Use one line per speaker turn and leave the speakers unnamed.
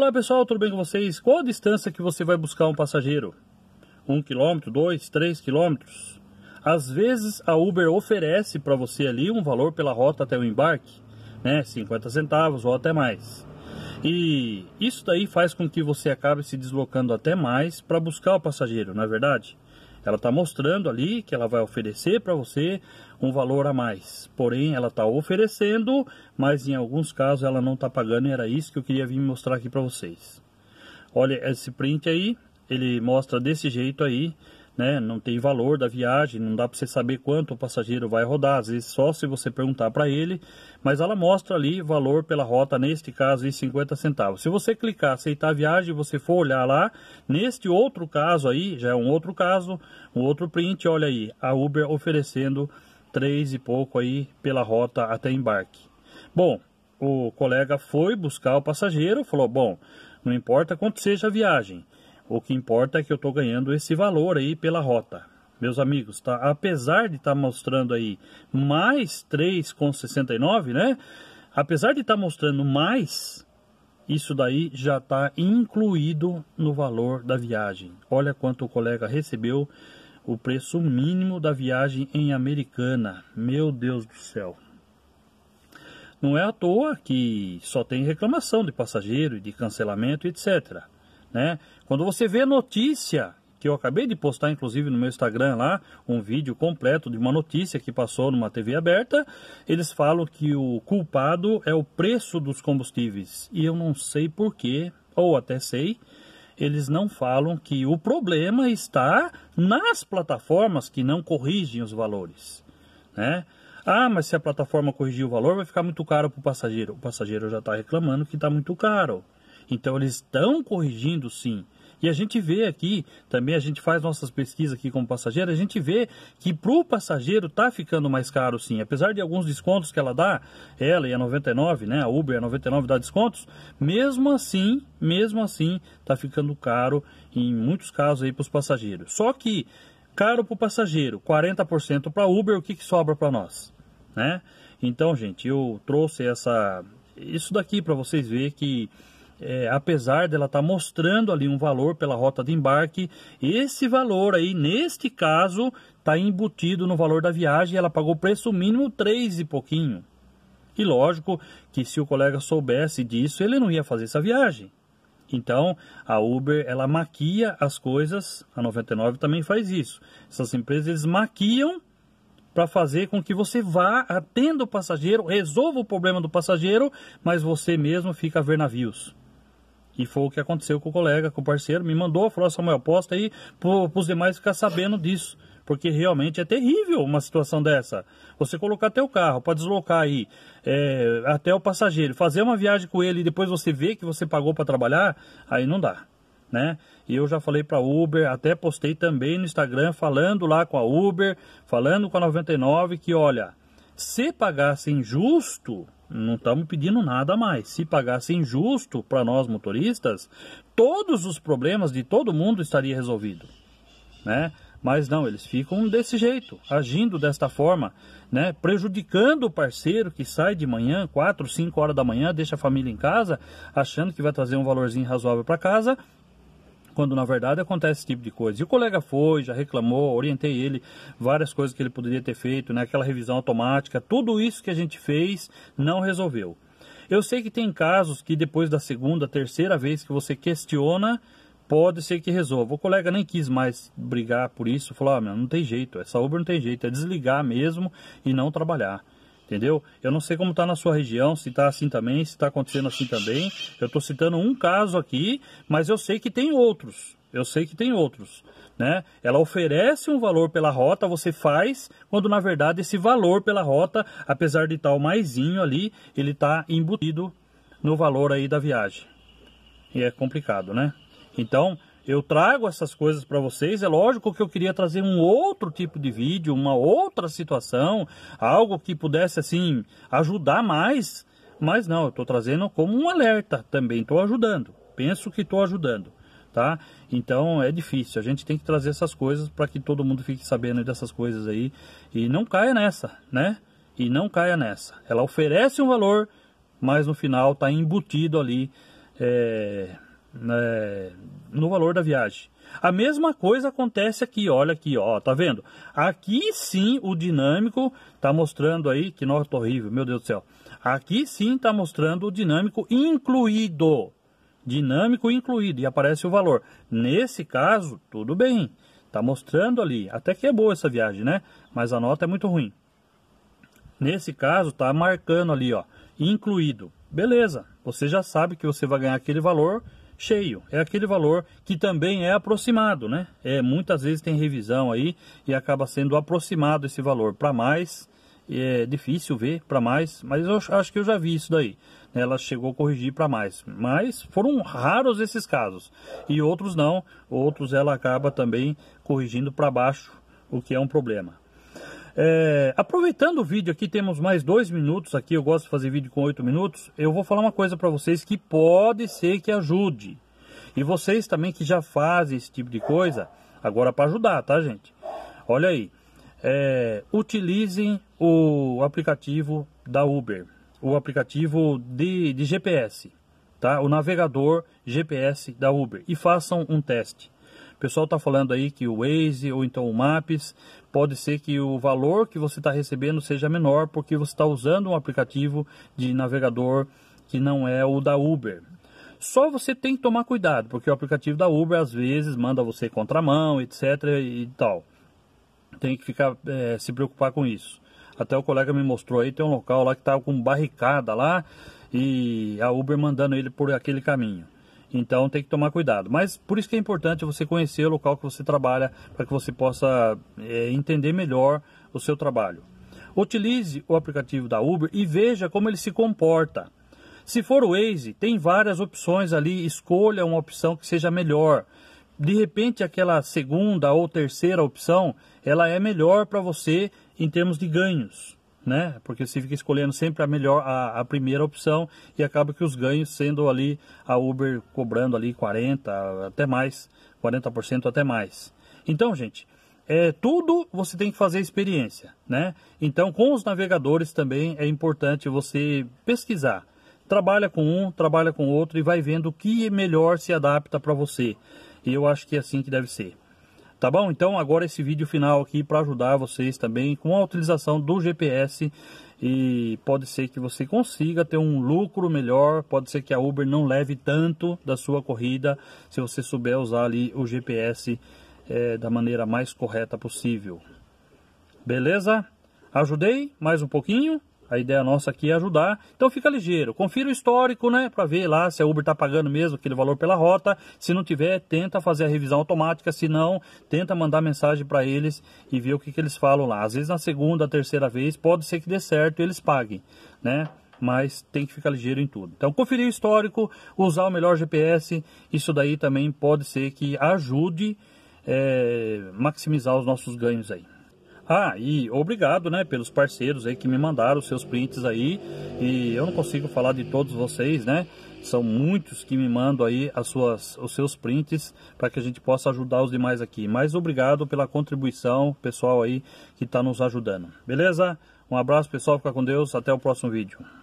Olá pessoal, tudo bem com vocês? Qual a distância que você vai buscar um passageiro? 1 um km, 2, 3 km? Às vezes a Uber oferece para você ali um valor pela rota até o embarque, né? 50 centavos ou até mais. E isso daí faz com que você acabe se deslocando até mais para buscar o passageiro, não é verdade? Ela está mostrando ali que ela vai oferecer para você um valor a mais. Porém, ela está oferecendo, mas em alguns casos ela não está pagando e era isso que eu queria vir mostrar aqui para vocês. Olha esse print aí, ele mostra desse jeito aí né? Não tem valor da viagem, não dá para você saber quanto o passageiro vai rodar, às vezes só se você perguntar para ele, mas ela mostra ali valor pela rota, neste caso, e 50 centavos. Se você clicar aceitar a viagem, você for olhar lá, neste outro caso aí, já é um outro caso, um outro print, olha aí, a Uber oferecendo três e pouco aí pela rota até embarque. Bom, o colega foi buscar o passageiro, falou: "Bom, não importa quanto seja a viagem, o que importa é que eu estou ganhando esse valor aí pela rota. Meus amigos, tá? apesar de estar tá mostrando aí mais 3,69, né? Apesar de estar tá mostrando mais, isso daí já está incluído no valor da viagem. Olha quanto o colega recebeu o preço mínimo da viagem em Americana. Meu Deus do céu, não é à toa que só tem reclamação de passageiro, de cancelamento, etc. Né? Quando você vê notícia, que eu acabei de postar inclusive no meu Instagram lá, um vídeo completo de uma notícia que passou numa TV aberta, eles falam que o culpado é o preço dos combustíveis. E eu não sei porquê, ou até sei, eles não falam que o problema está nas plataformas que não corrigem os valores, né? Ah, mas se a plataforma corrigir o valor, vai ficar muito caro para o passageiro. O passageiro já está reclamando que está muito caro. Então eles estão corrigindo sim. E a gente vê aqui, também a gente faz nossas pesquisas aqui como passageiro, a gente vê que para o passageiro está ficando mais caro sim. Apesar de alguns descontos que ela dá, ela e a 99, né, a Uber e a 99 dá descontos, mesmo assim, mesmo assim, está ficando caro em muitos casos aí para os passageiros. Só que caro para o passageiro, 40% para Uber, o que, que sobra para nós? Né? Então, gente, eu trouxe essa isso daqui para vocês ver que é, apesar dela estar tá mostrando ali um valor pela rota de embarque, esse valor aí, neste caso, está embutido no valor da viagem ela pagou preço mínimo 3 e pouquinho. E lógico que se o colega soubesse disso, ele não ia fazer essa viagem. Então, a Uber, ela maquia as coisas, a 99 também faz isso. Essas empresas, eles maquiam para fazer com que você vá, atenda o passageiro, resolva o problema do passageiro, mas você mesmo fica a ver navios. E foi o que aconteceu com o colega, com o parceiro, me mandou, falou, Samuel, posta aí para os demais ficar sabendo disso. Porque realmente é terrível uma situação dessa. Você colocar até o carro para deslocar aí é, até o passageiro, fazer uma viagem com ele e depois você vê que você pagou para trabalhar, aí não dá. Né? E eu já falei para Uber, até postei também no Instagram falando lá com a Uber, falando com a 99 que olha, se pagasse injusto, não estamos pedindo nada mais. Se pagasse injusto para nós motoristas, todos os problemas de todo mundo estaria resolvido, né? Mas não, eles ficam desse jeito, agindo desta forma, né? prejudicando o parceiro que sai de manhã, 4, 5 horas da manhã, deixa a família em casa, achando que vai trazer um valorzinho razoável para casa quando na verdade acontece esse tipo de coisa. E o colega foi, já reclamou, orientei ele, várias coisas que ele poderia ter feito, né? aquela revisão automática, tudo isso que a gente fez não resolveu. Eu sei que tem casos que depois da segunda, terceira vez que você questiona, pode ser que resolva. O colega nem quis mais brigar por isso, falou: ah, meu, não tem jeito, essa Uber não tem jeito, é desligar mesmo e não trabalhar entendeu? Eu não sei como está na sua região, se está assim também, se está acontecendo assim também. Eu estou citando um caso aqui, mas eu sei que tem outros. Eu sei que tem outros, né? Ela oferece um valor pela rota, você faz, quando na verdade esse valor pela rota, apesar de estar tá o maisinho ali, ele está embutido no valor aí da viagem. E é complicado, né? Então, eu trago essas coisas para vocês. É lógico que eu queria trazer um outro tipo de vídeo, uma outra situação, algo que pudesse assim ajudar mais, mas não, eu estou trazendo como um alerta. Também estou ajudando. Penso que estou ajudando. Tá? Então é difícil, a gente tem que trazer essas coisas para que todo mundo fique sabendo dessas coisas aí e não caia nessa, né? E não caia nessa. Ela oferece um valor, mas no final está embutido ali é né, no valor da viagem. A mesma coisa acontece aqui, olha aqui, ó, tá vendo? Aqui sim o dinâmico tá mostrando aí, que nota horrível, meu Deus do céu. Aqui sim tá mostrando o dinâmico incluído. Dinâmico incluído e aparece o valor. Nesse caso, tudo bem. Tá mostrando ali, até que é boa essa viagem, né? Mas a nota é muito ruim. Nesse caso, tá marcando ali, ó, incluído. Beleza, você já sabe que você vai ganhar aquele valor cheio. É aquele valor que também é aproximado, né? É, muitas vezes tem revisão aí e acaba sendo aproximado esse valor para mais. É difícil ver para mais, mas eu acho que eu já vi isso daí. Né? Ela chegou a corrigir para mais, mas foram raros esses casos e outros não. Outros ela acaba também corrigindo para baixo, o que é um problema. É, aproveitando o vídeo aqui, temos mais dois minutos aqui. Eu gosto de fazer vídeo com oito minutos. Eu vou falar uma coisa para vocês que pode ser que ajude. E vocês também que já fazem esse tipo de coisa, agora para ajudar, tá, gente? Olha aí, é, utilizem o aplicativo da Uber, o aplicativo de, de GPS, tá? O navegador GPS da Uber e façam um teste. O pessoal está falando aí que o Waze ou então o Maps, pode ser que o valor que você está recebendo seja menor porque você está usando um aplicativo de navegador que não é o da Uber. Só você tem que tomar cuidado, porque o aplicativo da Uber às vezes manda você contramão, etc e tal. Tem que ficar é, se preocupar com isso. Até o colega me mostrou aí, tem um local lá que estava tá com barricada lá e a Uber mandando ele por aquele caminho. Então tem que tomar cuidado. Mas por isso que é importante você conhecer o local que você trabalha para que você possa é, entender melhor o seu trabalho. Utilize o aplicativo da Uber e veja como ele se comporta. Se for o Waze, tem várias opções ali, escolha uma opção que seja melhor. De repente, aquela segunda ou terceira opção, ela é melhor para você em termos de ganhos né? Porque você fica escolhendo sempre a melhor, a, a, primeira opção e acaba que os ganhos sendo ali a Uber cobrando ali 40, até mais, 40% até mais. Então, gente, é, tudo você tem que fazer experiência, né? Então, com os navegadores também é importante você pesquisar. Trabalha com um, trabalha com outro e vai vendo o que é melhor se adapta para você. E eu acho que é assim que deve ser. Tá bom? Então agora esse vídeo final aqui para ajudar vocês também com a utilização do GPS e pode ser que você consiga ter um lucro melhor, pode ser que a Uber não leve tanto da sua corrida se você souber usar ali o GPS é, eh, da maneira mais correta possível. Beleza? Ajudei mais um pouquinho? A ideia nossa aqui é ajudar. Então fica ligeiro. Confira o histórico, né? Para ver lá se a Uber está pagando mesmo aquele valor pela rota. Se não tiver, tenta fazer a revisão automática. Se não, tenta mandar mensagem para eles e ver o que, que eles falam lá. Às vezes na segunda, terceira vez, pode ser que dê certo e eles paguem, né? mas tem que ficar ligeiro em tudo. Então, conferir o histórico, usar o melhor GPS, isso daí também pode ser que ajude é, maximizar os nossos ganhos aí. Ah, e obrigado, né, pelos parceiros aí que me mandaram seus prints aí. E eu não consigo falar de todos vocês, né? São muitos que me mandam aí as suas, os seus prints para que a gente possa ajudar os demais aqui. Mas obrigado pela contribuição, pessoal aí que está nos ajudando. Beleza? Um abraço, pessoal. Fica com Deus. Até o próximo vídeo.